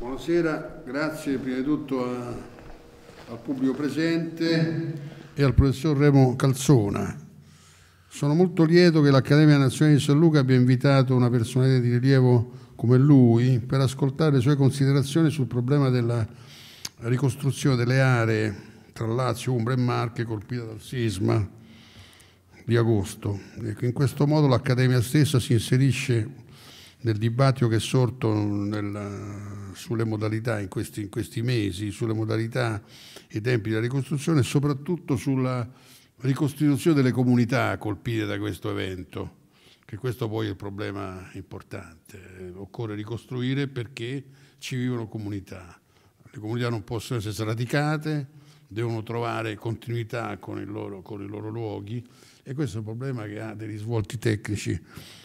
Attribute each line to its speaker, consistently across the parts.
Speaker 1: Buonasera, grazie prima di tutto a, al pubblico presente e al professor Remo Calzona. Sono molto lieto che l'Accademia Nazionale di San Luca abbia invitato una personalità di rilievo come lui per ascoltare le sue considerazioni sul problema della ricostruzione delle aree tra Lazio, Umbra e Marche colpite dal sisma di agosto. Ecco, in questo modo l'Accademia stessa si inserisce nel dibattito che è sorto nel, sulle modalità in questi, in questi, mesi, sulle modalità e i tempi della ricostruzione e soprattutto sulla ricostituzione delle comunità colpite da questo evento, che questo poi è il problema importante. Occorre ricostruire perché ci vivono comunità. Le comunità non possono essere sradicate, devono trovare continuità con, loro, con i loro luoghi e questo è un problema che ha dei risvolti tecnici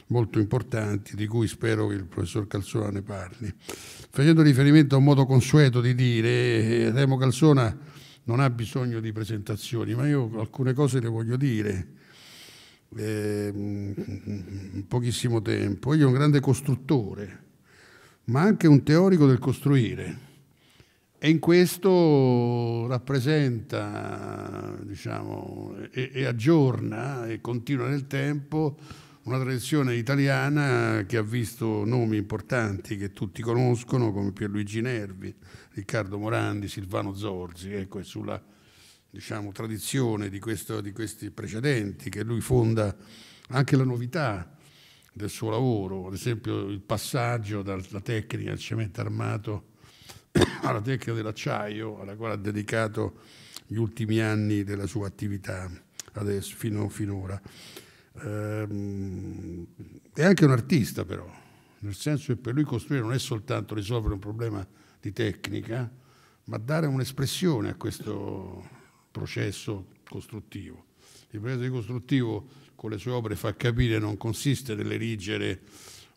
Speaker 1: molto importanti, di cui spero che il professor Calzona ne parli. Facendo riferimento a un modo consueto di dire, eh, Remo Calzona non ha bisogno di presentazioni, ma io alcune cose le voglio dire. Eh, in pochissimo tempo. Egli è un grande costruttore, ma anche un teorico del costruire e in questo rappresenta diciamo, e, e aggiorna e continua nel tempo una tradizione italiana che ha visto nomi importanti che tutti conoscono come Pierluigi Nervi, Riccardo Morandi, Silvano Zorzi, ecco, è sulla diciamo, tradizione di, questo, di, questi precedenti che lui fonda anche la novità del suo lavoro, ad esempio il passaggio dalla tecnica al cemento armato alla tecnica dell'acciaio, alla quale ha dedicato gli ultimi anni della sua attività adesso, fino, finora. Ehm, è anche un artista però, nel senso che per lui costruire non è soltanto risolvere un problema di tecnica, ma dare un'espressione a questo processo costruttivo. Il processo costruttivo con le sue opere fa capire non consiste nell'erigere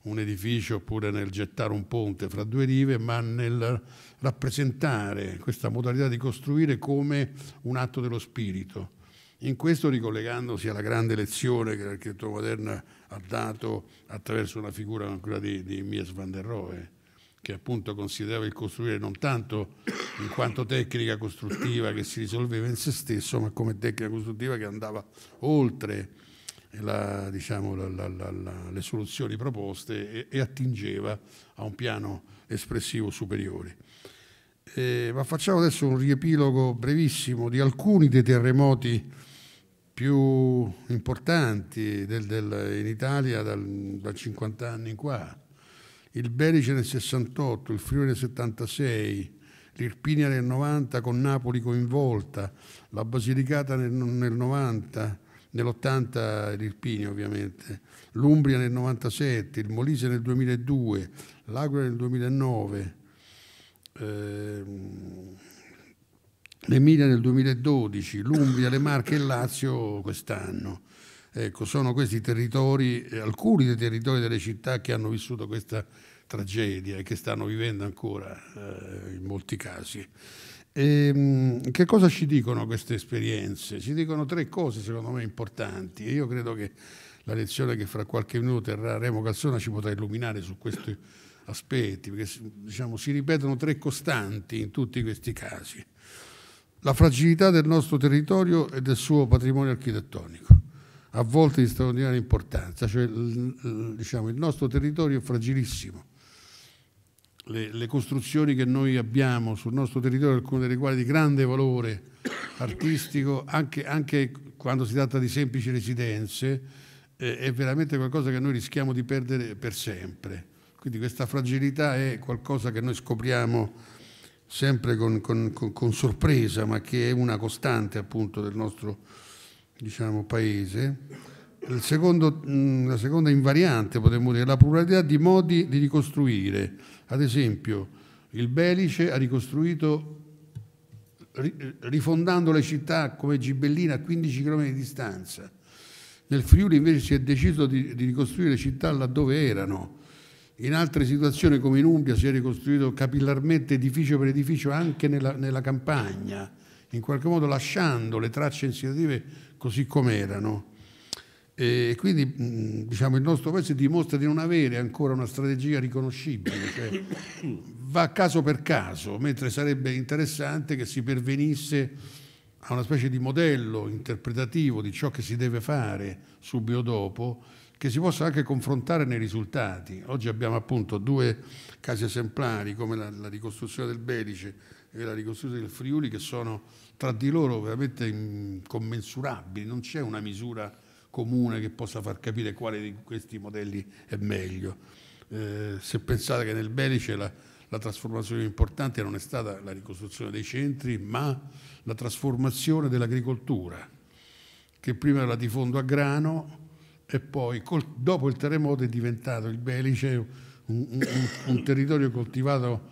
Speaker 1: un edificio oppure nel gettare un ponte fra due rive, ma nel rappresentare questa modalità di costruire come un atto dello spirito. In questo ricollegandosi alla grande lezione che l'architettura moderna ha dato attraverso una figura come quella di, di Mies van der Rohe, che appunto considerava il costruire non tanto in quanto tecnica costruttiva che si risolveva in se stesso, ma come tecnica costruttiva che andava oltre la, diciamo, la, le soluzioni proposte e, e, attingeva a un piano espressivo superiore. Eh, ma facciamo adesso un riepilogo brevissimo di alcuni dei terremoti più importanti del, del, in Italia dal, da 50 anni in qua. Il Belice nel 68, il Friuli nel 76, l'Irpinia nel 90 con Napoli coinvolta, la Basilicata nel, nel 90, nell'80 l'Irpini ovviamente, l'Umbria nel 97, il Molise nel 2002, l'Aquila nel 2009, eh, l'Emilia nel 2012, l'Umbria, le Marche e il Lazio quest'anno. Ecco, sono questi territori, eh, alcuni dei territori delle città che hanno vissuto questa tragedia e che stanno vivendo ancora eh, in molti casi. E, ehm, che cosa ci dicono queste esperienze? Ci dicono tre cose secondo me importanti e io credo che la lezione che fra qualche minuto terrà Remo Calzona ci potrà illuminare su questi aspetti, perché diciamo, si ripetono tre costanti in tutti questi casi. La fragilità del nostro territorio e del suo patrimonio architettonico, a volte di straordinaria importanza, cioè diciamo, il nostro territorio è fragilissimo le, le, costruzioni che noi abbiamo sul nostro territorio, alcune delle quali di grande valore artistico, anche, anche quando si tratta di semplici residenze, eh, è veramente qualcosa che noi rischiamo di perdere per sempre. Quindi questa fragilità è qualcosa che noi scopriamo sempre con, con, con sorpresa, ma che è una costante appunto del nostro diciamo, paese secondo, mm, la seconda invariante, potremmo dire, è la pluralità di modi di ricostruire. Ad esempio, il Belice ha ricostruito rifondando le città come Gibellina a 15 km di distanza. Nel Friuli invece si è deciso di, di ricostruire le città laddove erano. In altre situazioni come in Umbria si è ricostruito capillarmente edificio per edificio anche nella, nella campagna, in qualche modo lasciando le tracce iniziative così come erano. E quindi mm, diciamo, il nostro paese dimostra di non avere ancora una strategia riconoscibile, cioè va caso per caso, mentre sarebbe interessante che si pervenisse a una specie di modello interpretativo di ciò che si deve fare subito dopo, che si possa anche confrontare nei risultati. Oggi abbiamo appunto due casi esemplari come la, la ricostruzione del Belice e la ricostruzione del Friuli che sono tra di loro veramente incommensurabili, non c'è una misura comune che possa far capire quale di questi modelli è meglio. Eh, se pensate che nel Belice la, la trasformazione importante non è stata la ricostruzione dei centri, ma la trasformazione dell'agricoltura, che prima era di fondo a grano e poi col, dopo il terremoto è diventato il Belice un, un, un territorio coltivato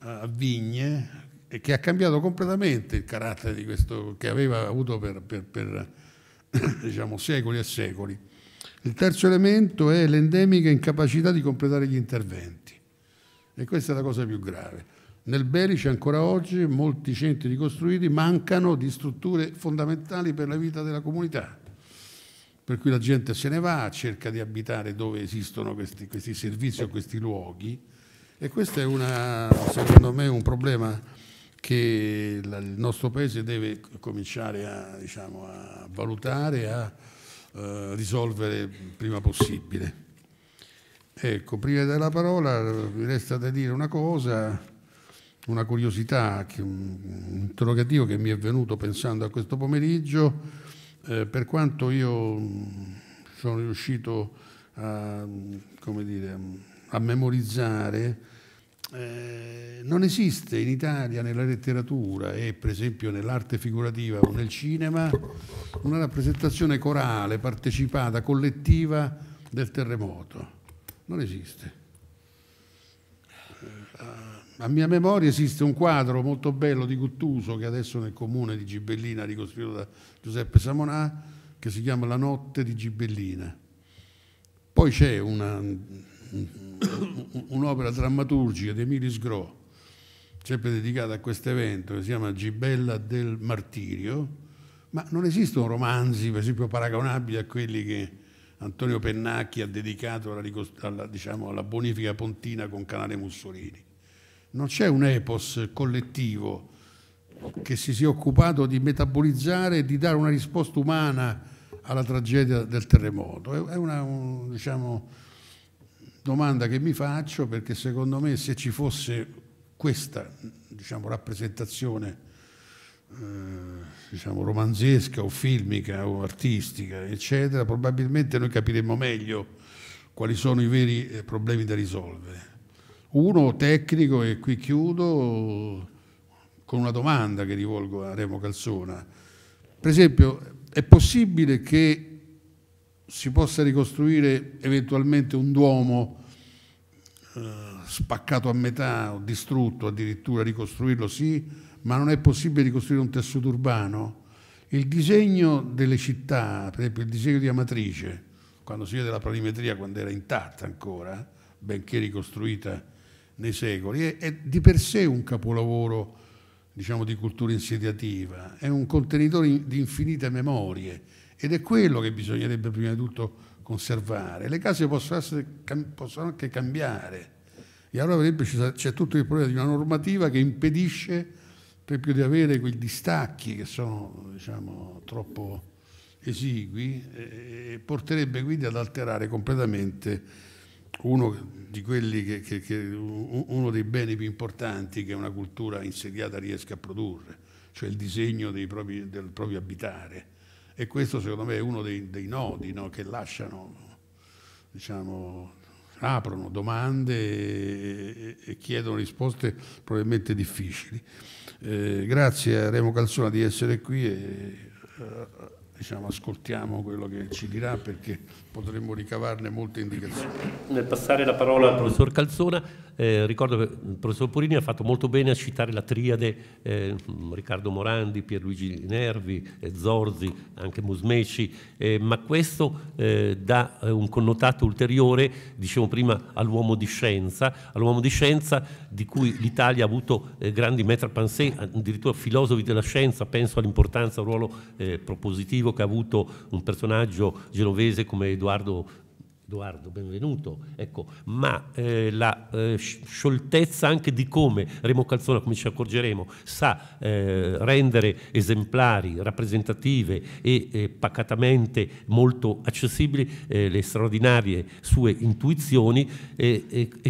Speaker 1: a vigne e che ha cambiato completamente il carattere di questo, che aveva avuto per, per, per diciamo, secoli e secoli. Il terzo elemento è l'endemica incapacità di completare gli interventi. E questa è la cosa più grave. Nel Belice ancora oggi molti centri ricostruiti mancano di strutture fondamentali per la vita della comunità, per cui la gente se ne va, cerca di abitare dove esistono questi, questi servizi o questi luoghi e questo è una, secondo me un problema che il nostro Paese deve cominciare a, diciamo, a valutare, a eh, risolvere prima possibile. Ecco, prima della parola mi eh, resta da dire una cosa, una curiosità, un interrogativo che mi è venuto pensando a questo pomeriggio, eh, per quanto io mm, sono riuscito a, mm, dire, mm, a memorizzare eh, non esiste in Italia nella letteratura e per esempio nell'arte figurativa o nel cinema una rappresentazione corale, partecipata, collettiva del terremoto. Non esiste. Eh, a mia memoria esiste un quadro molto bello di Guttuso che adesso nel comune di Gibellina ricostruito da Giuseppe Samonà che si chiama La notte di Gibellina. Poi c'è una un'opera drammaturgica di Emilio Sgro, sempre dedicata a questo evento, che si chiama Gibella del Martirio, ma non esistono romanzi, per esempio, paragonabili a quelli che Antonio Pennacchi ha dedicato alla, alla, diciamo, alla bonifica pontina con Canale Mussolini. Non c'è un epos collettivo che si sia occupato di metabolizzare e di dare una risposta umana alla tragedia del terremoto. È una, un, diciamo, domanda che mi faccio perché secondo me se ci fosse questa diciamo, rappresentazione eh, diciamo, romanzesca o filmica o artistica, eccetera, probabilmente noi capiremmo meglio quali sono i veri eh, problemi da risolvere. Uno tecnico, e qui chiudo, con una domanda che rivolgo a Remo Calzona. Per esempio, è possibile che si possa ricostruire eventualmente un duomo eh, spaccato a metà o distrutto addirittura, ricostruirlo sì, ma non è possibile ricostruire un tessuto urbano. Il disegno delle città, per esempio il disegno di Amatrice, quando si vede la planimetria quando era intatta ancora, benché ricostruita nei secoli, è, è di per sé un capolavoro diciamo, di cultura insediativa, è un contenitore di infinite memorie ed è quello che bisognerebbe prima di tutto conservare. Le case possono, essere, possono anche cambiare e allora c'è tutto il problema di una normativa che impedisce proprio di avere quei distacchi che sono diciamo, troppo esigui e porterebbe quindi ad alterare completamente uno, che, che, che, uno dei beni più importanti che una cultura insediata riesca a produrre, cioè il disegno propri, del proprio abitare e questo secondo me è uno dei, dei nodi no, che lasciano, diciamo, aprono domande e, e, chiedono risposte probabilmente difficili. Eh, grazie a Remo Calzona di essere qui e, eh, diciamo, ascoltiamo quello che ci dirà perché potremmo ricavarne molte indicazioni. Nel passare la parola al professor
Speaker 2: Calzona, eh, ricordo che il professor Purini ha fatto molto bene a citare la triade eh, Riccardo Morandi, Pierluigi Nervi, eh, Zorzi, anche Musmeci, eh, ma questo eh, dà eh, un connotato ulteriore, dicevo prima, all'uomo di scienza, all'uomo di scienza di cui l'Italia ha avuto grandi maître pensée, addirittura filosofi della scienza, penso all'importanza, al ruolo propositivo positivo che ha avuto un personaggio genovese come Edoardo Edoardo, benvenuto. Ecco, ma eh, la eh, scioltezza anche di come Remo Calzona, come ci accorgeremo, sa eh, rendere esemplari, rappresentative e eh, pacatamente molto accessibili eh, le straordinarie sue intuizioni e,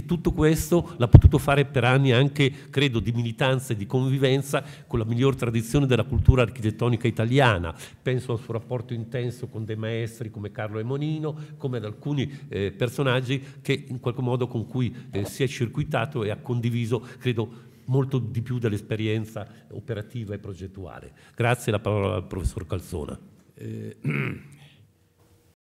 Speaker 2: tutto questo l'ha potuto fare per anni anche, credo, di militanza e di convivenza con la miglior tradizione della cultura architettonica italiana. Penso al suo rapporto intenso con dei maestri come Carlo Emonino, come ad alcuni eh, personaggi che in qualche modo con cui eh, si è circuitato e ha condiviso, credo, molto di più dell'esperienza operativa e progettuale. Grazie, la parola al professor Calzona. Eh,